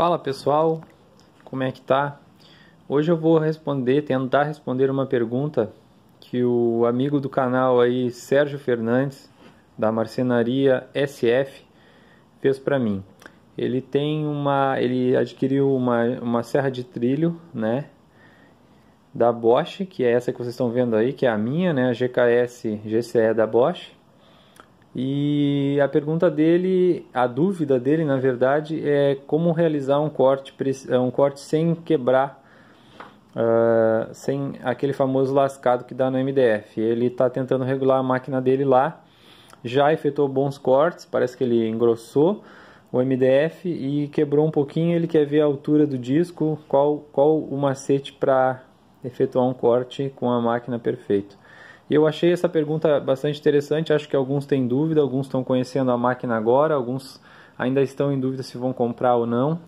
Fala pessoal, como é que tá? Hoje eu vou responder, tentar responder uma pergunta que o amigo do canal aí, Sérgio Fernandes, da marcenaria SF, fez para mim. Ele tem uma, ele adquiriu uma, uma serra de trilho, né? Da Bosch, que é essa que vocês estão vendo aí, que é a minha, né? A GKS GCE da Bosch. E a pergunta dele, a dúvida dele, na verdade, é como realizar um corte, eh, um corte sem quebrar, uh, sem aquele famoso lascado que dá no MDF. Ele está tentando regular a máquina dele lá, já efetuou bons cortes, parece que ele engrossou o MDF e quebrou um pouquinho. Ele quer ver a altura do disco, qual, qual o macete para efetuar um corte com a máquina perfeito. Eu achei essa pergunta bastante interessante, acho que alguns têm dúvida, alguns estão conhecendo a máquina agora, alguns ainda estão em dúvida se vão comprar ou não.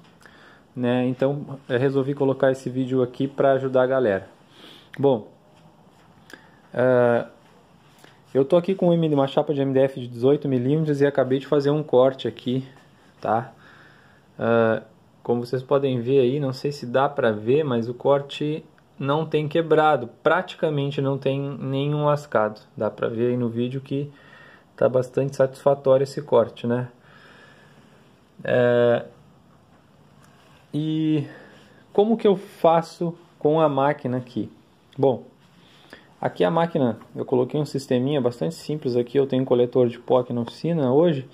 Né? Então resolvi colocar esse vídeo aqui para ajudar a galera. Bom, uh, eu tô aqui com uma chapa de MDF de 18mm e acabei de fazer um corte aqui, tá? Uh, como vocês podem ver aí, não sei se dá para ver, mas o corte não tem quebrado, praticamente não tem nenhum lascado. Dá para ver aí no vídeo que tá bastante satisfatório esse corte, né? É... E como que eu faço com a máquina aqui? Bom, aqui a máquina, eu coloquei um sisteminha bastante simples aqui, eu tenho um coletor de pó aqui na oficina hoje,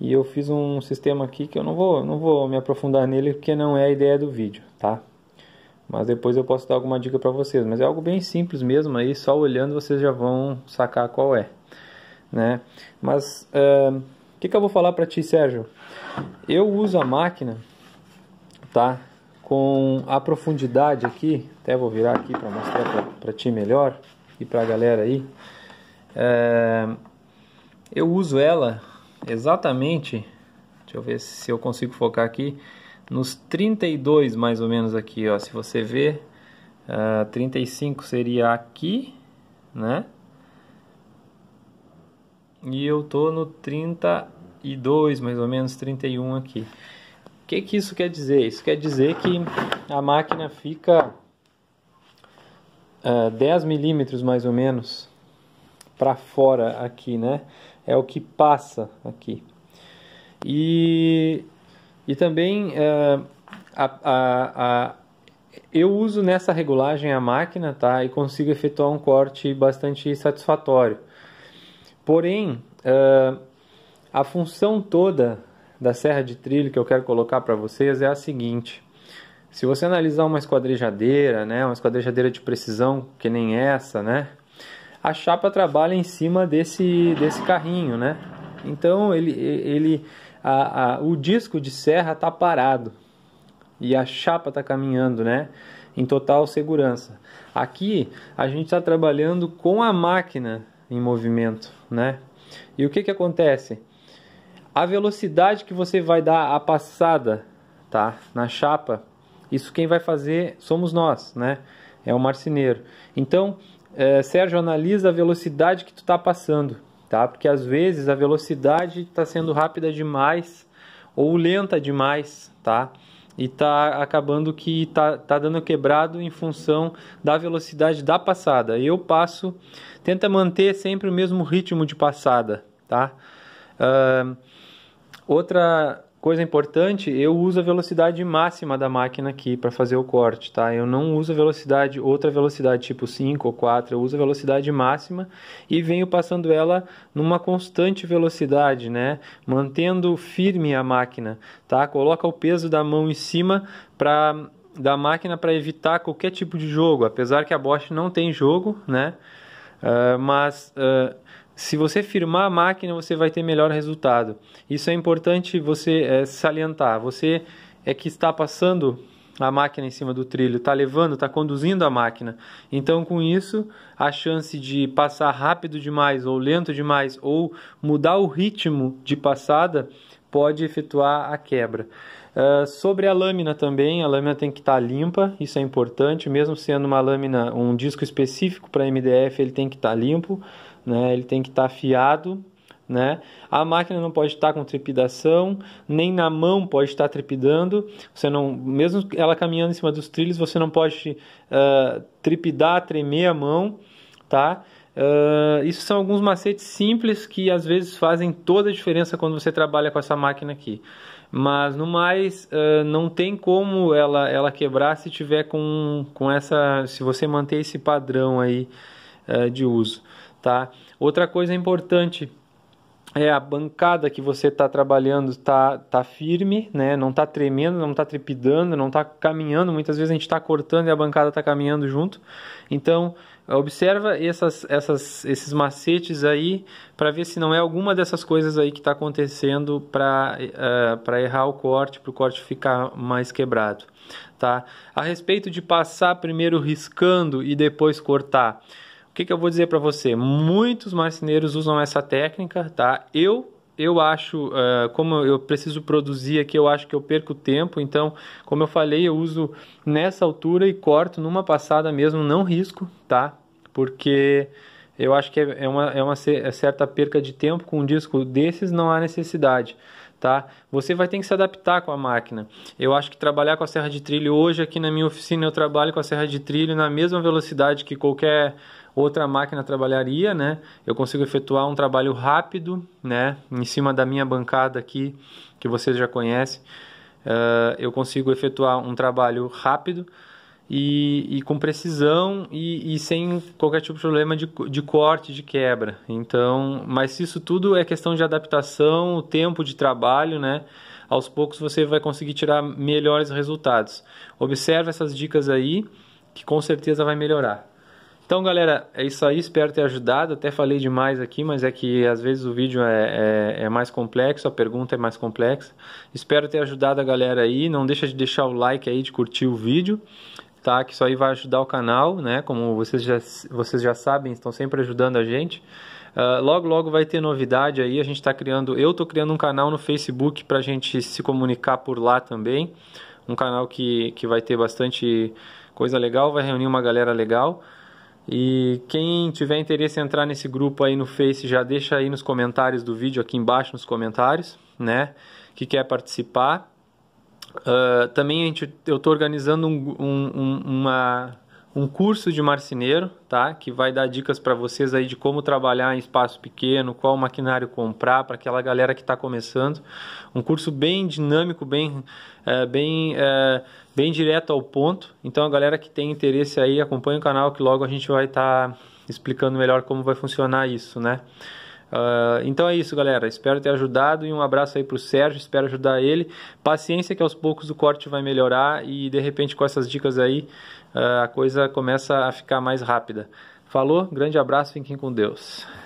e eu fiz um sistema aqui que eu não vou, não vou me aprofundar nele porque não é a ideia do vídeo, tá? Mas depois eu posso dar alguma dica para vocês. Mas é algo bem simples mesmo, aí só olhando vocês já vão sacar qual é. Né? Mas eh, o uh, que, que eu vou falar para ti, Sérgio? Eu uso a máquina, tá? Com a profundidade aqui, até vou virar aqui para mostrar para ti melhor e para a galera aí. Uh, eu uso ela exatamente, deixa eu ver se eu consigo focar aqui, nos 32 mais ou menos aqui, ó, se você ver, uh, ah, 35 seria aqui, né? E eu tô no 32, mais ou menos 31 aqui. O que que isso quer dizer? Isso quer dizer que a máquina fica uh, ah, 10 milímetros mais ou menos para fora aqui, né? É o que passa aqui. E e também uh, a, a, a, eu uso nessa regulagem a máquina tá? e consigo efetuar um corte bastante satisfatório. Porém, uh, a função toda da serra de trilho que eu quero colocar para vocês é a seguinte. Se você analisar uma esquadrejadeira, né, uma esquadrejadeira de precisão que nem essa, né, a chapa trabalha em cima desse, desse carrinho, né? Então ele, ele a, a, o disco de serra está parado e a chapa está caminhando, né? Em total segurança. Aqui a gente está trabalhando com a máquina em movimento, né? E o que que acontece? A velocidade que você vai dar a passada, tá? Na chapa, isso quem vai fazer somos nós, né? É o marceneiro. Então, é, Sérgio, analisa a velocidade que tu está passando tá? Porque às vezes a velocidade está sendo rápida demais ou lenta demais, tá? E tá acabando que tá, tá dando quebrado em função da velocidade da passada. Eu passo, tenta manter sempre o mesmo ritmo de passada, tá? Uh, outra Coisa importante, eu uso a velocidade máxima da máquina aqui para fazer o corte, tá? Eu não uso velocidade, outra velocidade tipo 5 ou 4, eu uso a velocidade máxima e venho passando ela numa constante velocidade, né? Mantendo firme a máquina, tá? Coloca o peso da mão em cima para da máquina para evitar qualquer tipo de jogo, apesar que a Bosch não tem jogo, né? Uh, mas uh, se você firmar a máquina, você vai ter melhor resultado. Isso é importante você é, salientar. Você é que está passando a máquina em cima do trilho, está levando, está conduzindo a máquina. Então, com isso, a chance de passar rápido demais, ou lento demais, ou mudar o ritmo de passada, pode efetuar a quebra. Uh, sobre a lâmina também, a lâmina tem que estar tá limpa, isso é importante, mesmo sendo uma lâmina, um disco específico para MDF, ele tem que estar tá limpo né? Ele tem que estar tá afiado, né? A máquina não pode estar tá com trepidação, nem na mão pode estar tá trepidando. Você não, mesmo ela caminhando em cima dos trilhos, você não pode uh, trepidar, tremer a mão, tá? Uh, isso são alguns macetes simples que às vezes fazem toda a diferença quando você trabalha com essa máquina aqui. Mas no mais, uh, não tem como ela, ela quebrar se tiver com, com essa. Se você manter esse padrão aí é, de uso. Tá? Outra coisa importante é a bancada que você está trabalhando está tá firme, né? não está tremendo, não está trepidando, não está caminhando. Muitas vezes a gente está cortando e a bancada está caminhando junto. Então, observa essas, essas, esses macetes aí para ver se não é alguma dessas coisas aí que está acontecendo para uh, é, errar o corte, para o corte ficar mais quebrado. Tá? A respeito de passar primeiro riscando e depois cortar. O que, que eu vou dizer para você? Muitos marceneiros usam essa técnica, tá? Eu eu acho, uh, como eu preciso produzir aqui, eu acho que eu perco tempo. Então, como eu falei, eu uso nessa altura e corto numa passada mesmo, não risco, tá? Porque eu acho que é, é uma, é uma é certa perca de tempo com um disco desses, não há necessidade. Tá? Você vai ter que se adaptar com a máquina. Eu acho que trabalhar com a serra de trilho hoje aqui na minha oficina eu trabalho com a serra de trilho na mesma velocidade que qualquer outra máquina trabalharia, né? Eu consigo efetuar um trabalho rápido, né? Em cima da minha bancada aqui, que vocês já conhecem, uh, eh, eu consigo efetuar um trabalho rápido e, e com precisão e, e, sem qualquer tipo de problema de, de corte, de quebra. Então, mas isso tudo é questão de adaptação, o tempo de trabalho, né? aos poucos você vai conseguir tirar melhores resultados. Observe essas dicas aí, que com certeza vai melhorar. Então, galera, é isso aí. Espero ter ajudado. Até falei demais aqui, mas é que às vezes o vídeo é, é, é, mais complexo, a pergunta é mais complexa. Espero ter ajudado a galera aí. Não deixa de deixar o like aí, de curtir o vídeo, tá? Que isso aí vai ajudar o canal, né? Como vocês já, vocês já sabem, estão sempre ajudando a gente. Uh, logo, logo vai ter novidade aí. A gente está criando, eu estou criando um canal no Facebook para a gente se comunicar por lá também. Um canal que, que vai ter bastante coisa legal, vai reunir uma galera legal. E quem tiver interesse em entrar nesse grupo aí no Face, já deixa aí nos comentários do vídeo, aqui embaixo nos comentários, né? Que quer participar. Uh, também a gente, eu estou organizando um, um, uma, um curso de marceneiro, tá? Que vai dar dicas para vocês aí de como trabalhar em espaço pequeno, qual maquinário comprar para aquela galera que está começando. Um curso bem dinâmico, bem, eh, bem eh, bem direto ao ponto. Então a galera que tem interesse aí, acompanha o canal que logo a gente vai estar tá explicando melhor como vai funcionar isso, né? Uh, então é isso, galera. Espero ter ajudado e um abraço aí pro Sérgio. Espero ajudar ele. Paciência que aos poucos o corte vai melhorar e de repente com essas dicas aí uh, a coisa começa a ficar mais rápida. Falou, grande abraço, fiquem com Deus.